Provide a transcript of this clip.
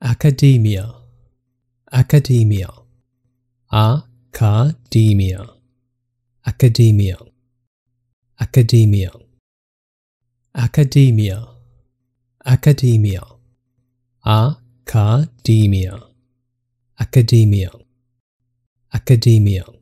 academia, academia, academia, academia, academia, academia, academia, academia, academia, academia.